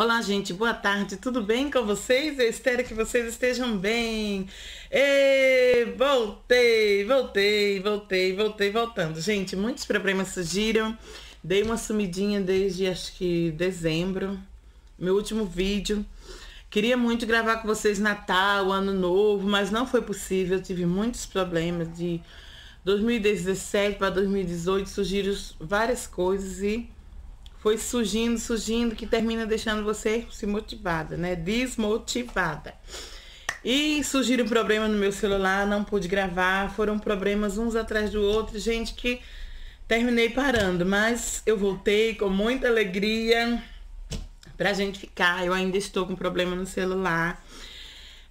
Olá, gente, boa tarde, tudo bem com vocês? Eu espero que vocês estejam bem. E voltei, voltei, voltei, voltei, voltando. Gente, muitos problemas surgiram. Dei uma sumidinha desde acho que dezembro, meu último vídeo. Queria muito gravar com vocês Natal, Ano Novo, mas não foi possível. Eu tive muitos problemas de 2017 para 2018, surgiram várias coisas e foi surgindo, surgindo, que termina deixando você desmotivada, né? Desmotivada. E surgiram problemas no meu celular, não pude gravar, foram problemas uns atrás do outro, gente, que terminei parando, mas eu voltei com muita alegria pra gente ficar. Eu ainda estou com problema no celular,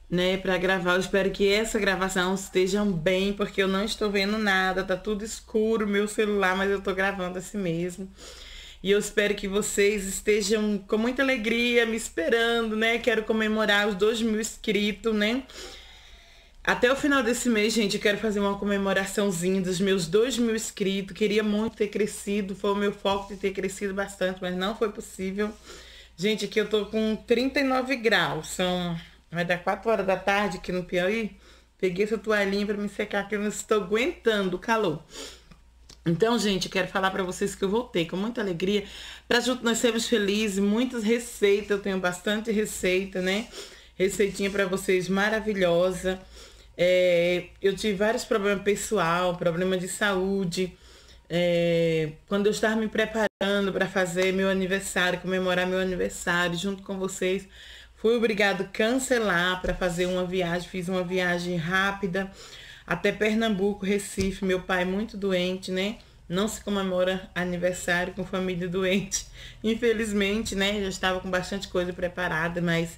né, pra gravar. Eu espero que essa gravação esteja bem, porque eu não estou vendo nada, tá tudo escuro meu celular, mas eu tô gravando assim mesmo. E eu espero que vocês estejam com muita alegria me esperando, né? Quero comemorar os 2 mil inscritos, né? Até o final desse mês, gente, eu quero fazer uma comemoraçãozinha dos meus 2 mil inscritos. Queria muito ter crescido, foi o meu foco de ter crescido bastante, mas não foi possível. Gente, aqui eu tô com 39 graus, são... vai dar 4 horas da tarde aqui no Piauí. Peguei essa toalhinha pra me secar, que eu não estou aguentando o calor. Então, gente, quero falar para vocês que eu voltei com muita alegria para junto nós sermos felizes, muitas receitas, eu tenho bastante receita, né? Receitinha para vocês maravilhosa. É, eu tive vários problemas pessoal, problema de saúde. É, quando eu estava me preparando para fazer meu aniversário, comemorar meu aniversário junto com vocês, fui obrigado a cancelar para fazer uma viagem, fiz uma viagem rápida até Pernambuco, Recife, meu pai muito doente, né? Não se comemora aniversário com família doente. Infelizmente, né? Já estava com bastante coisa preparada, mas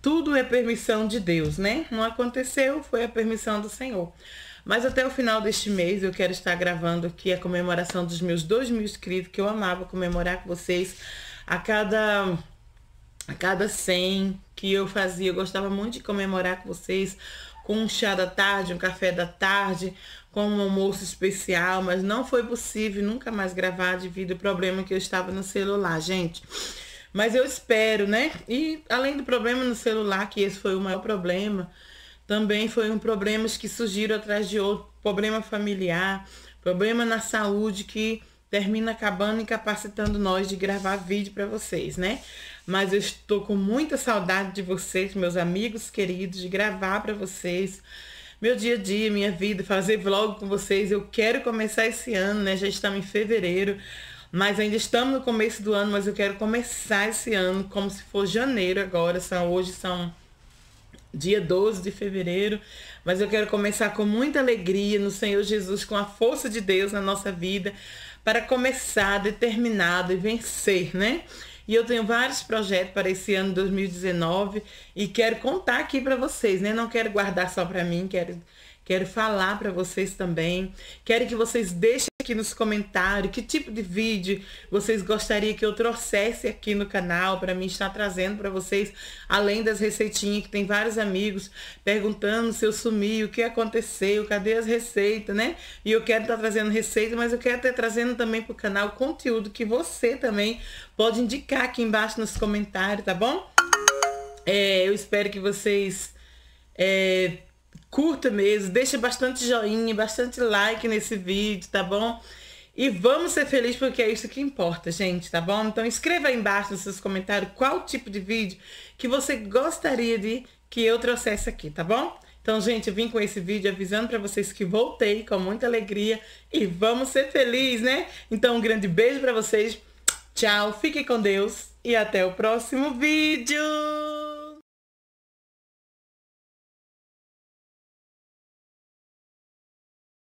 tudo é permissão de Deus, né? Não aconteceu, foi a permissão do Senhor. Mas até o final deste mês eu quero estar gravando aqui a comemoração dos meus dois mil inscritos, que eu amava comemorar com vocês a cada a cada 100 que eu fazia, eu gostava muito de comemorar com vocês com um chá da tarde, um café da tarde, com um almoço especial, mas não foi possível nunca mais gravar devido ao problema que eu estava no celular, gente. Mas eu espero, né? E além do problema no celular, que esse foi o maior problema, também foi um problemas que surgiram atrás de outro, problema familiar, problema na saúde que termina acabando incapacitando nós de gravar vídeo para vocês, né? Mas eu estou com muita saudade de vocês, meus amigos queridos, de gravar para vocês meu dia a dia, minha vida, fazer vlog com vocês. Eu quero começar esse ano, né? Já estamos em fevereiro, mas ainda estamos no começo do ano, mas eu quero começar esse ano como se for janeiro agora, são hoje são dia 12 de fevereiro, mas eu quero começar com muita alegria no Senhor Jesus, com a força de Deus na nossa vida, para começar determinado e vencer, né? E eu tenho vários projetos para esse ano 2019 e quero contar aqui para vocês, né? Não quero guardar só para mim, quero quero falar para vocês também. Quero que vocês deixem aqui nos comentários que tipo de vídeo vocês gostariam que eu trouxesse aqui no canal para mim estar trazendo para vocês, além das receitinhas que tem vários amigos perguntando se eu sumi, o que aconteceu, cadê as receitas, né? E eu quero estar tá trazendo receita, mas eu quero estar tá trazendo também para o canal conteúdo que você também pode indicar aqui embaixo nos comentários, tá bom? É, eu espero que vocês é, curta mesmo, deixa bastante joinha, bastante like nesse vídeo, tá bom? E vamos ser felizes porque é isso que importa, gente, tá bom? Então escreva aí embaixo nos seus comentários qual tipo de vídeo que você gostaria de que eu trouxesse aqui, tá bom? Então, gente, eu vim com esse vídeo avisando para vocês que voltei com muita alegria e vamos ser felizes, né? Então, um grande beijo para vocês. Tchau, fique com Deus e até o próximo vídeo!